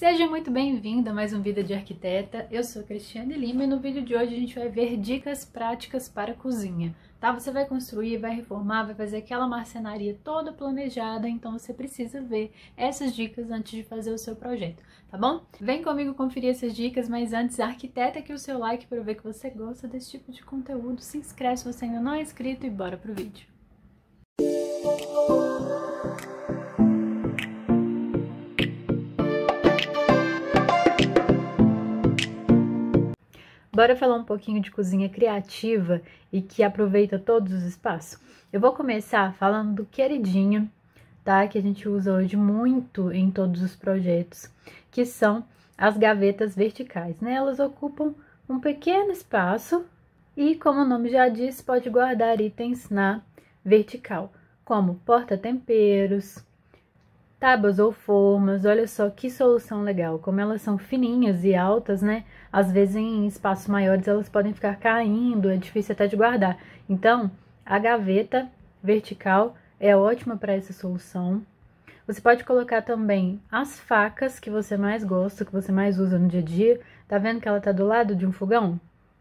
Seja muito bem-vindo a mais um Vida de Arquiteta. Eu sou Cristiane Lima e no vídeo de hoje a gente vai ver dicas práticas para cozinha. Tá? Você vai construir, vai reformar, vai fazer aquela marcenaria toda planejada, então você precisa ver essas dicas antes de fazer o seu projeto, tá bom? Vem comigo conferir essas dicas, mas antes arquiteta aqui o seu like para ver que você gosta desse tipo de conteúdo. Se inscreve se você ainda não é inscrito e bora pro vídeo. Música Bora falar um pouquinho de cozinha criativa e que aproveita todos os espaços? Eu vou começar falando do queridinho, tá? Que a gente usa hoje muito em todos os projetos, que são as gavetas verticais, né? Elas ocupam um pequeno espaço e, como o nome já diz, pode guardar itens na vertical, como porta-temperos, tábuas ou formas, olha só que solução legal. Como elas são fininhas e altas, né? Às vezes em espaços maiores elas podem ficar caindo, é difícil até de guardar. Então, a gaveta vertical é ótima para essa solução. Você pode colocar também as facas que você mais gosta, que você mais usa no dia a dia. Tá vendo que ela tá do lado de um fogão?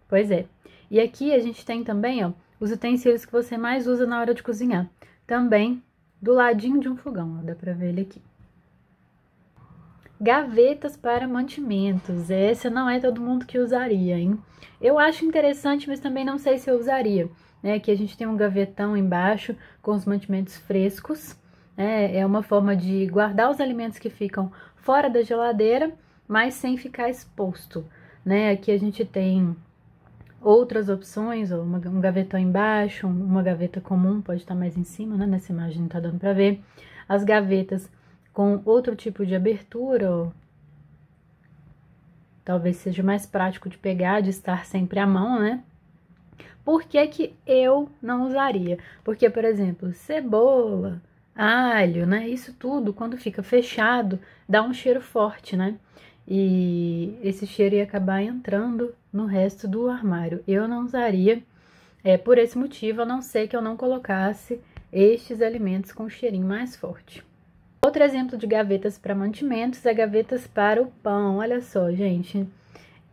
Pois é. E aqui a gente tem também, ó, os utensílios que você mais usa na hora de cozinhar. Também do ladinho de um fogão, ó, dá para ver ele aqui. Gavetas para mantimentos. Essa não é todo mundo que usaria, hein? Eu acho interessante, mas também não sei se eu usaria. Né? Aqui a gente tem um gavetão embaixo com os mantimentos frescos. Né? É uma forma de guardar os alimentos que ficam fora da geladeira, mas sem ficar exposto. Né? Aqui a gente tem outras opções, ou uma, um gavetão embaixo, uma gaveta comum pode estar mais em cima, né? Nessa imagem não está dando para ver. As gavetas com outro tipo de abertura, ó, talvez seja mais prático de pegar, de estar sempre à mão, né? Por que, que eu não usaria? Porque, por exemplo, cebola, alho, né? Isso tudo, quando fica fechado, dá um cheiro forte, né? e esse cheiro ia acabar entrando no resto do armário. Eu não usaria é, por esse motivo, a não ser que eu não colocasse estes alimentos com cheirinho mais forte. Outro exemplo de gavetas para mantimentos é gavetas para o pão. Olha só, gente.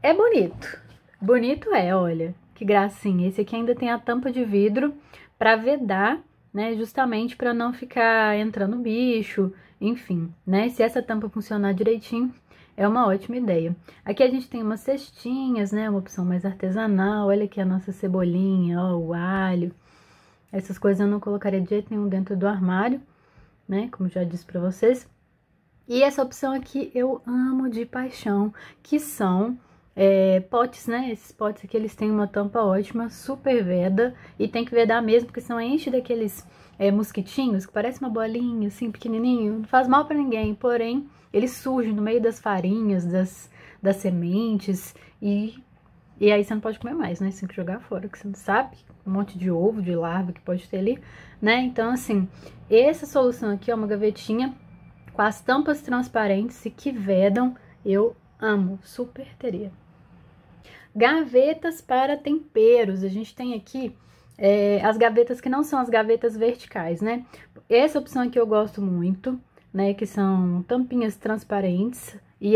É bonito. Bonito é, olha. Que gracinha. Esse aqui ainda tem a tampa de vidro para vedar, né? Justamente para não ficar entrando bicho, enfim, né? Se essa tampa funcionar direitinho, é uma ótima ideia. Aqui a gente tem umas cestinhas, né? Uma opção mais artesanal. Olha aqui a nossa cebolinha, ó, o alho. Essas coisas eu não colocaria de jeito nenhum dentro do armário, né? Como já disse para vocês. E essa opção aqui eu amo de paixão, que são é, potes, né? Esses potes aqui eles têm uma tampa ótima, super veda. E tem que vedar mesmo, porque senão enche daqueles é, mosquitinhos, que parece uma bolinha, assim, pequenininho, não faz mal para ninguém, porém, ele surge no meio das farinhas, das, das sementes, e, e aí você não pode comer mais, né? Você tem que jogar fora, que você não sabe, um monte de ovo, de larva que pode ter ali, né? Então, assim, essa solução aqui é uma gavetinha com as tampas transparentes e que vedam, eu amo, super teria. Gavetas para temperos, a gente tem aqui é, as gavetas que não são as gavetas verticais, né? Essa opção aqui eu gosto muito, né? Que são tampinhas transparentes e,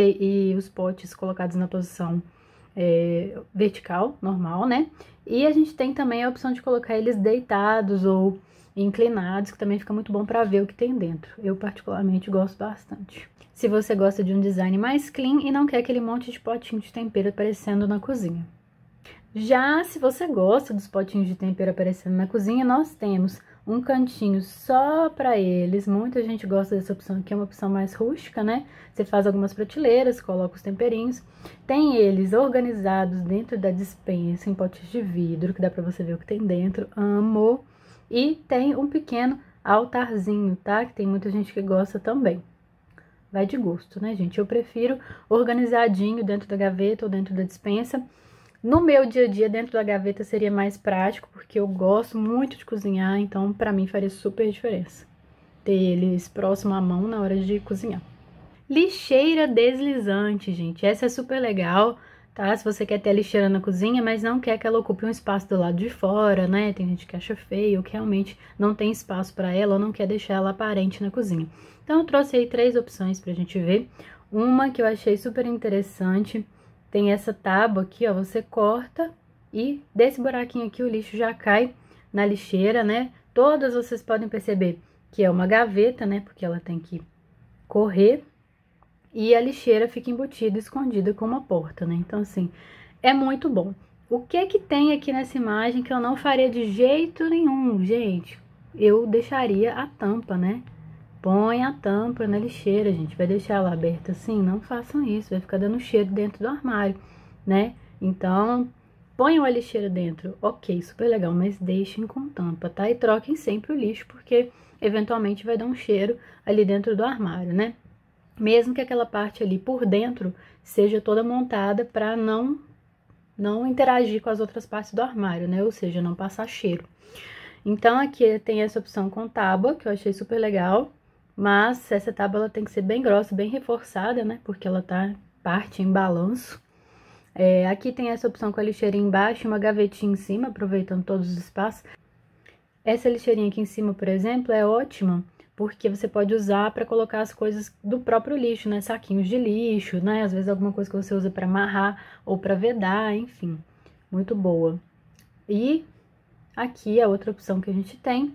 e os potes colocados na posição é, vertical, normal, né? E a gente tem também a opção de colocar eles deitados ou inclinados, que também fica muito bom para ver o que tem dentro. Eu particularmente gosto bastante. Se você gosta de um design mais clean e não quer aquele monte de potinho de tempero aparecendo na cozinha. Já se você gosta dos potinhos de tempero aparecendo na cozinha, nós temos um cantinho só para eles. Muita gente gosta dessa opção aqui, é uma opção mais rústica, né? Você faz algumas prateleiras, coloca os temperinhos. Tem eles organizados dentro da dispensa, em potes de vidro, que dá para você ver o que tem dentro. Amo! E tem um pequeno altarzinho, tá? Que tem muita gente que gosta também. Vai de gosto, né, gente? Eu prefiro organizadinho dentro da gaveta ou dentro da dispensa no meu dia a dia, dentro da gaveta seria mais prático, porque eu gosto muito de cozinhar, então para mim faria super diferença ter eles próximo à mão na hora de cozinhar. Lixeira deslizante, gente. Essa é super legal, tá? Se você quer ter a lixeira na cozinha, mas não quer que ela ocupe um espaço do lado de fora, né? Tem gente que acha feio, ou que realmente não tem espaço para ela ou não quer deixar ela aparente na cozinha. Então eu trouxe aí três opções pra gente ver. Uma que eu achei super interessante, tem essa tábua aqui, ó, você corta e desse buraquinho aqui o lixo já cai na lixeira, né? Todas vocês podem perceber que é uma gaveta, né? Porque ela tem que correr e a lixeira fica embutida, escondida com uma porta, né? Então, assim, é muito bom. O que que tem aqui nessa imagem que eu não faria de jeito nenhum, gente? Eu deixaria a tampa, né? Põe a tampa na lixeira, gente. Vai deixar ela aberta assim? Não façam isso, vai ficar dando cheiro dentro do armário, né? Então, ponham a lixeira dentro. Ok, super legal, mas deixem com tampa, tá? E troquem sempre o lixo, porque eventualmente vai dar um cheiro ali dentro do armário, né? Mesmo que aquela parte ali por dentro seja toda montada para não não interagir com as outras partes do armário, né? Ou seja, não passar cheiro. Então aqui tem essa opção com tábua, que eu achei super legal. Mas essa tábua tem que ser bem grossa, bem reforçada, né? Porque ela tá parte em balanço. É, aqui tem essa opção com a lixeira embaixo, e uma gavetinha em cima, aproveitando todos os espaços. Essa lixeirinha aqui em cima, por exemplo, é ótima, porque você pode usar para colocar as coisas do próprio lixo, né? Saquinhos de lixo, né? Às vezes alguma coisa que você usa para amarrar ou para vedar, enfim. Muito boa. E aqui a outra opção que a gente tem,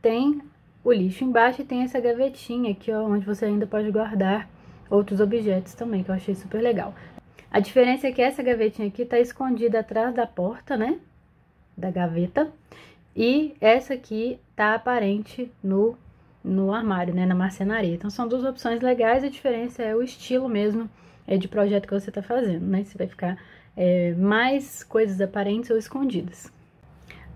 tem o lixo embaixo e tem essa gavetinha aqui, ó, onde você ainda pode guardar outros objetos também, que eu achei super legal. A diferença é que essa gavetinha aqui tá escondida atrás da porta, né, da gaveta, e essa aqui tá aparente no, no armário, né, na marcenaria. Então são duas opções legais, a diferença é o estilo mesmo é, de projeto que você tá fazendo, né, se vai ficar é, mais coisas aparentes ou escondidas.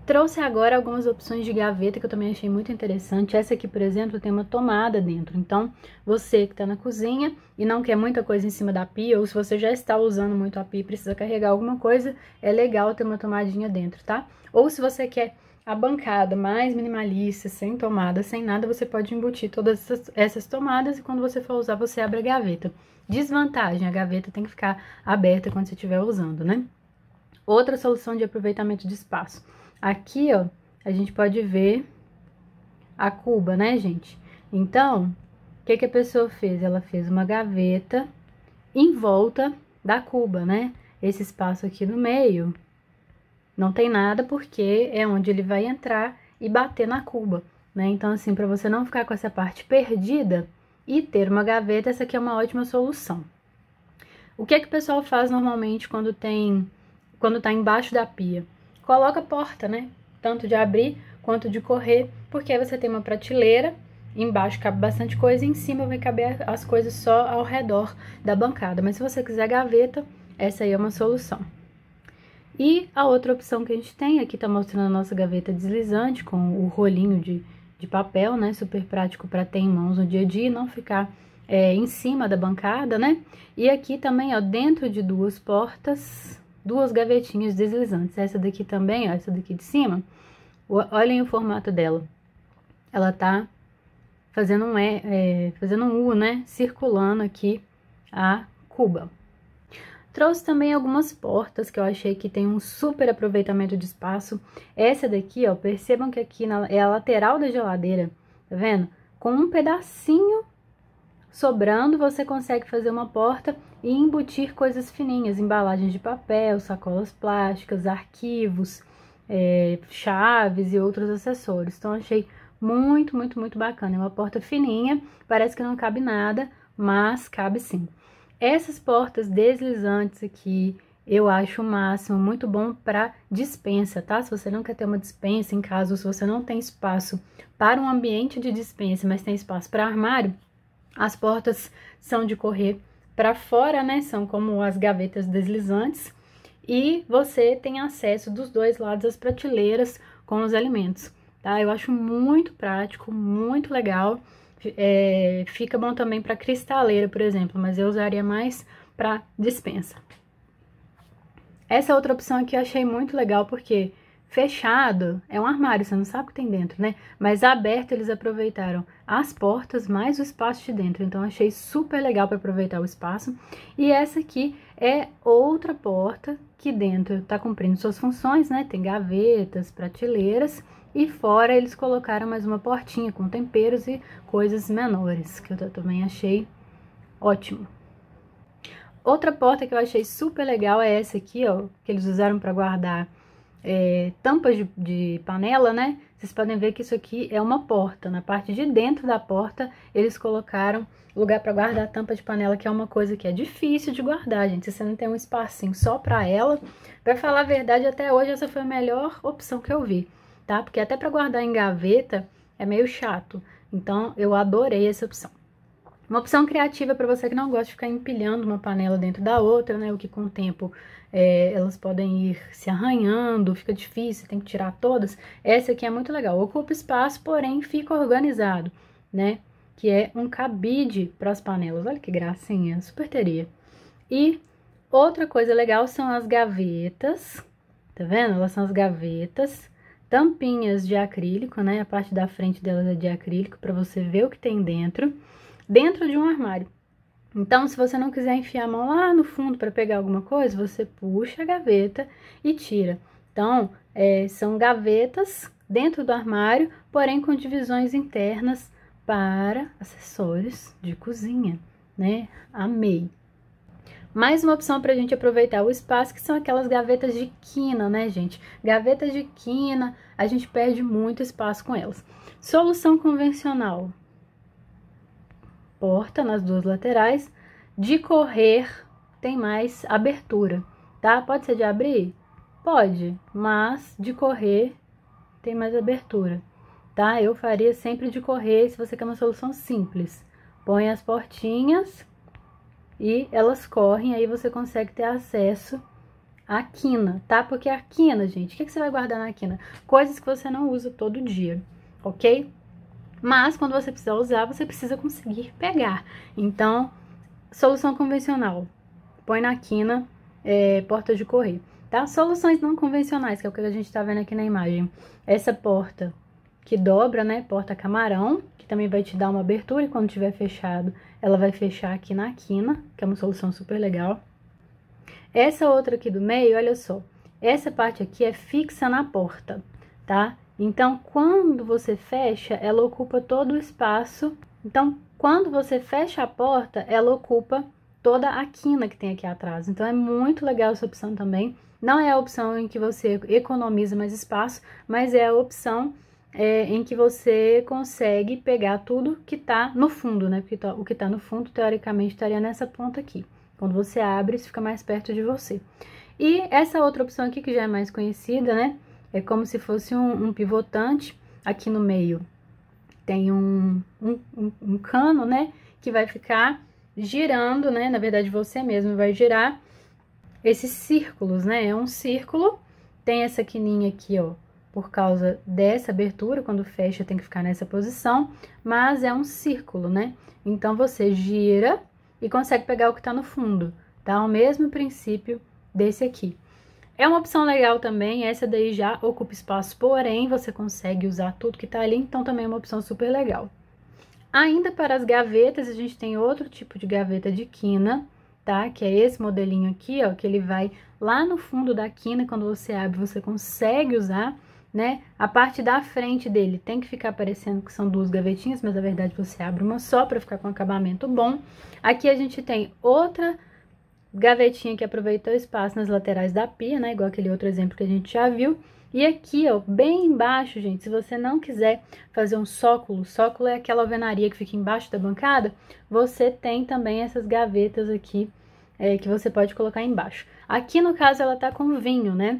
Trouxe agora algumas opções de gaveta que eu também achei muito interessante. Essa aqui, por exemplo, tem uma tomada dentro. Então, você que está na cozinha e não quer muita coisa em cima da pia, ou se você já está usando muito a pia e precisa carregar alguma coisa, é legal ter uma tomadinha dentro, tá? Ou se você quer a bancada mais minimalista, sem tomada, sem nada, você pode embutir todas essas, essas, tomadas e quando você for usar, você abre a gaveta. Desvantagem, a gaveta tem que ficar aberta quando você estiver usando, né? Outra solução de aproveitamento de espaço. Aqui, ó, a gente pode ver a cuba, né, gente? Então, o que, que a pessoa fez? Ela fez uma gaveta em volta da cuba, né? Esse espaço aqui no meio não tem nada porque é onde ele vai entrar e bater na cuba, né? Então, assim, para você não ficar com essa parte perdida e ter uma gaveta, essa aqui é uma ótima solução. O que é que o pessoal faz normalmente quando tem quando tá embaixo da pia? coloca porta, né? Tanto de abrir quanto de correr, porque aí você tem uma prateleira, embaixo cabe bastante coisa e em cima vai caber as coisas só ao redor da bancada. Mas se você quiser gaveta, essa aí é uma solução. E a outra opção que a gente tem, aqui está mostrando a nossa gaveta deslizante com o rolinho de, de papel, né? Super prático para ter em mãos no dia a dia e não ficar é, em cima da bancada, né? E aqui também, ó, dentro de duas portas, duas gavetinhas deslizantes. Essa daqui também, ó, essa daqui de cima, olhem o formato dela. Ela tá fazendo um, é, é, fazendo um U, né, circulando aqui a cuba. Trouxe também algumas portas que eu achei que tem um super aproveitamento de espaço. Essa daqui, ó, percebam que aqui na, é a lateral da geladeira, tá vendo? Com um pedacinho Sobrando, você consegue fazer uma porta e embutir coisas fininhas, embalagens de papel, sacolas plásticas, arquivos, é, chaves e outros acessórios. Então, achei muito, muito, muito bacana. É uma porta fininha, parece que não cabe nada, mas cabe sim. Essas portas deslizantes aqui, eu acho o máximo, muito bom para dispensa, tá? Se você não quer ter uma dispensa em casa, ou se você não tem espaço para um ambiente de dispensa, mas tem espaço para armário, as portas são de correr para fora, né? São como as gavetas deslizantes. E você tem acesso dos dois lados às prateleiras com os alimentos, tá? Eu acho muito prático, muito legal. É, fica bom também para cristaleira, por exemplo, mas eu usaria mais para dispensa. Essa outra opção aqui eu achei muito legal porque Fechado é um armário, você não sabe o que tem dentro, né? Mas aberto eles aproveitaram as portas mais o espaço de dentro. Então achei super legal para aproveitar o espaço. E essa aqui é outra porta que dentro está cumprindo suas funções, né? Tem gavetas, prateleiras e fora eles colocaram mais uma portinha com temperos e coisas menores, que eu também achei ótimo. Outra porta que eu achei super legal é essa aqui, ó, que eles usaram para guardar é, tampas de, de, panela, né? Vocês podem ver que isso aqui é uma porta. Na parte de dentro da porta, eles colocaram lugar para guardar a tampa de panela, que é uma coisa que é difícil de guardar, gente. Se você não tem um espacinho só para ela, para falar a verdade, até hoje essa foi a melhor opção que eu vi, tá? Porque até para guardar em gaveta é meio chato. Então, eu adorei essa opção. Uma opção criativa para você que não gosta de ficar empilhando uma panela dentro da outra, né? O que com o tempo é, elas podem ir se arranhando, fica difícil, tem que tirar todas. Essa aqui é muito legal. Ocupa espaço, porém fica organizado, né? Que é um cabide para as panelas. Olha que gracinha, super teria. E outra coisa legal são as gavetas. Tá vendo? Elas são as gavetas tampinhas de acrílico, né? A parte da frente delas é de acrílico para você ver o que tem dentro dentro de um armário. Então, se você não quiser enfiar a mão lá no fundo para pegar alguma coisa, você puxa a gaveta e tira. Então, é, são gavetas dentro do armário, porém com divisões internas para acessórios de cozinha, né? Amei. Mais uma opção para a gente aproveitar o espaço, que são aquelas gavetas de quina, né, gente? Gavetas de quina, a gente perde muito espaço com elas. Solução convencional, porta nas duas laterais. De correr tem mais abertura, tá? Pode ser de abrir? Pode, mas de correr tem mais abertura, tá? Eu faria sempre de correr se você quer uma solução simples. Põe as portinhas e elas correm, aí você consegue ter acesso à quina, tá? Porque a quina, gente, o que, que você vai guardar na quina? Coisas que você não usa todo dia, ok? Mas quando você precisar usar, você precisa conseguir pegar. Então, solução convencional. Põe na quina, é, porta de correr. Tá? Soluções não convencionais, que é o que a gente está vendo aqui na imagem. Essa porta que dobra, né? Porta camarão, que também vai te dar uma abertura e quando tiver fechado, ela vai fechar aqui na quina, que é uma solução super legal. Essa outra aqui do meio, olha só. Essa parte aqui é fixa na porta, tá? Então, quando você fecha, ela ocupa todo o espaço. Então, quando você fecha a porta, ela ocupa toda a quina que tem aqui atrás. Então, é muito legal essa opção também. Não é a opção em que você economiza mais espaço, mas é a opção é, em que você consegue pegar tudo que está no fundo, né? Porque o que está no fundo, teoricamente, estaria nessa ponta aqui. Quando você abre, isso fica mais perto de você. E essa outra opção aqui, que já é mais conhecida, né? É como se fosse um, um pivotante aqui no meio. Tem um, um, um, cano, né? Que vai ficar girando, né? Na verdade, você mesmo vai girar esses círculos, né? É um círculo, tem essa quininha aqui, ó, por causa dessa abertura, quando fecha tem que ficar nessa posição, mas é um círculo, né? Então, você gira e consegue pegar o que tá no fundo, tá? O mesmo princípio desse aqui. É uma opção legal também, essa daí já ocupa espaço, porém você consegue usar tudo que tá ali, então também é uma opção super legal. Ainda para as gavetas, a gente tem outro tipo de gaveta de quina, tá? Que é esse modelinho aqui, ó, que ele vai lá no fundo da quina, quando você abre, você consegue usar, né? A parte da frente dele tem que ficar parecendo que são duas gavetinhas, mas na verdade você abre uma só para ficar com um acabamento bom. Aqui a gente tem outra gavetinha que aproveitou espaço nas laterais da pia, né? Igual aquele outro exemplo que a gente já viu. E aqui, ó, bem embaixo, gente, se você não quiser fazer um sóculo, sóculo é aquela alvenaria que fica embaixo da bancada, você tem também essas gavetas aqui é, que você pode colocar embaixo. Aqui, no caso, ela tá com vinho, né?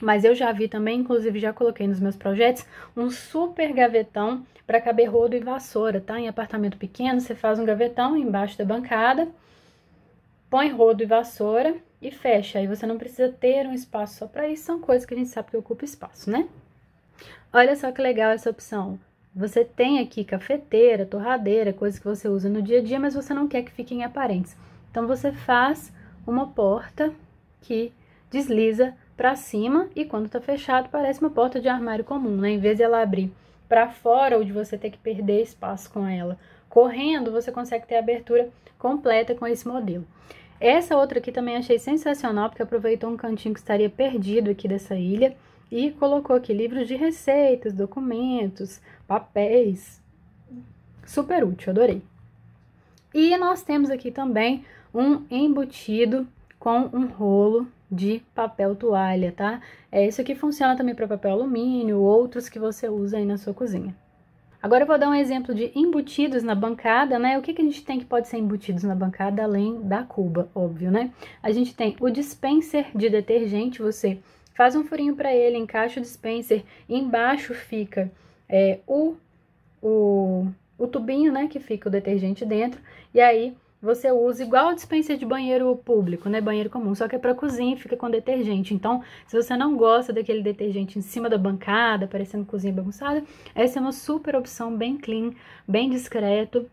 Mas eu já vi também, inclusive já coloquei nos meus projetos, um super gavetão para caber rodo e vassoura, tá? Em apartamento pequeno, você faz um gavetão embaixo da bancada põe rodo e vassoura e fecha. Aí você não precisa ter um espaço só para isso, são coisas que a gente sabe que ocupa espaço, né? Olha só que legal essa opção. Você tem aqui cafeteira, torradeira, coisas que você usa no dia a dia, mas você não quer que fiquem aparentes. Então você faz uma porta que desliza para cima e quando está fechado parece uma porta de armário comum, né? Em vez de ela abrir para fora ou de você ter que perder espaço com ela correndo, você consegue ter a abertura completa com esse modelo. Essa outra aqui também achei sensacional, porque aproveitou um cantinho que estaria perdido aqui dessa ilha e colocou aqui livros de receitas, documentos, papéis. Super útil, adorei. E nós temos aqui também um embutido com um rolo de papel toalha, tá? É, isso aqui funciona também para papel alumínio, outros que você usa aí na sua cozinha. Agora eu vou dar um exemplo de embutidos na bancada, né? O que, que a gente tem que pode ser embutidos na bancada além da cuba, óbvio, né? A gente tem o dispenser de detergente, você faz um furinho para ele, encaixa o dispenser, embaixo fica é, o, o, o tubinho, né, que fica o detergente dentro, e aí você usa igual a dispensa de banheiro público, né? Banheiro comum, só que é para cozinha e fica com detergente. Então, se você não gosta daquele detergente em cima da bancada, parecendo cozinha bagunçada, essa é uma super opção, bem clean, bem discreto.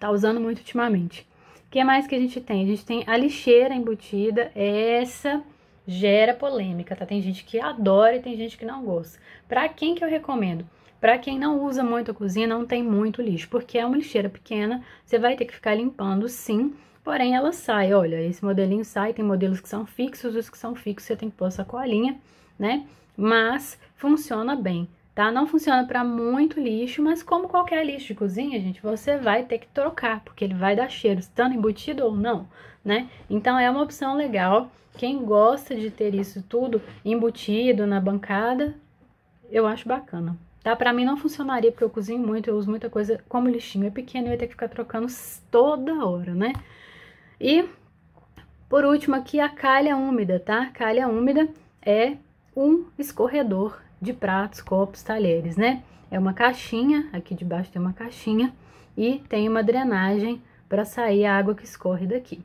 Tá usando muito ultimamente. O que mais que a gente tem? A gente tem a lixeira embutida, essa gera polêmica, tá? Tem gente que adora e tem gente que não gosta. Para quem que eu recomendo? Para quem não usa muito a cozinha, não tem muito lixo, porque é uma lixeira pequena, você vai ter que ficar limpando sim, porém ela sai, olha, esse modelinho sai, tem modelos que são fixos, os que são fixos você tem que pôr a colinha, né? Mas funciona bem, tá? Não funciona para muito lixo, mas como qualquer lixo de cozinha, gente, você vai ter que trocar, porque ele vai dar cheiro, estando embutido ou não, né? Então é uma opção legal. Quem gosta de ter isso tudo embutido na bancada, eu acho bacana. Tá? Pra mim não funcionaria, porque eu cozinho muito, eu uso muita coisa. Como o lixinho é pequeno, eu ia ter que ficar trocando toda hora, né? E, por último aqui, a calha úmida, tá? Calha úmida é um escorredor de pratos, copos, talheres, né? É uma caixinha, aqui debaixo tem uma caixinha, e tem uma drenagem para sair a água que escorre daqui.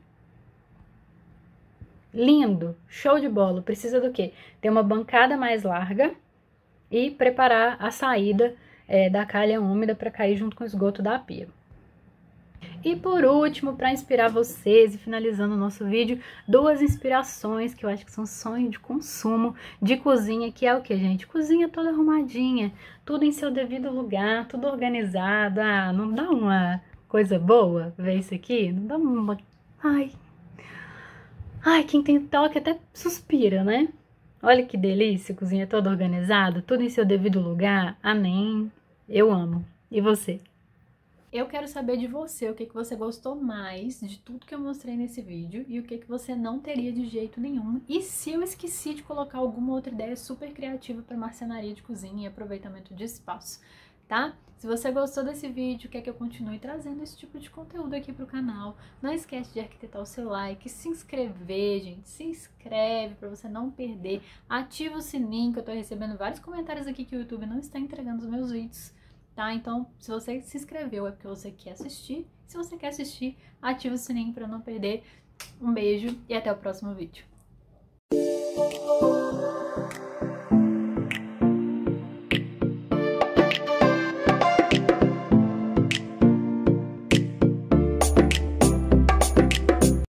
Lindo, show de bola. Precisa do quê? Tem uma bancada mais larga, e preparar a saída é, da calha úmida para cair junto com o esgoto da pia. E por último, para inspirar vocês e finalizando o nosso vídeo, duas inspirações que eu acho que são sonho de consumo de cozinha, que é o que, gente? Cozinha toda arrumadinha, tudo em seu devido lugar, tudo organizado. Ah, não dá uma coisa boa ver isso aqui? Não dá uma. Ai. Ai, quem tem toque até suspira, né? Olha que delícia, cozinha toda organizada, tudo em seu devido lugar. Amém. Eu amo. E você? Eu quero saber de você o que, que você gostou mais de tudo que eu mostrei nesse vídeo e o que, que você não teria de jeito nenhum. E se eu esqueci de colocar alguma outra ideia super criativa para marcenaria de cozinha e aproveitamento de espaço, tá? Se você gostou desse vídeo, quer que eu continue trazendo esse tipo de conteúdo aqui para o canal, não esquece de arquitetar o seu like, se inscrever, gente, se inscreve para você não perder, ativa o sininho que eu tô recebendo vários comentários aqui que o YouTube não está entregando os meus vídeos, tá? Então, se você se inscreveu é porque você quer assistir, se você quer assistir, ativa o sininho para não perder. Um beijo e até o próximo vídeo.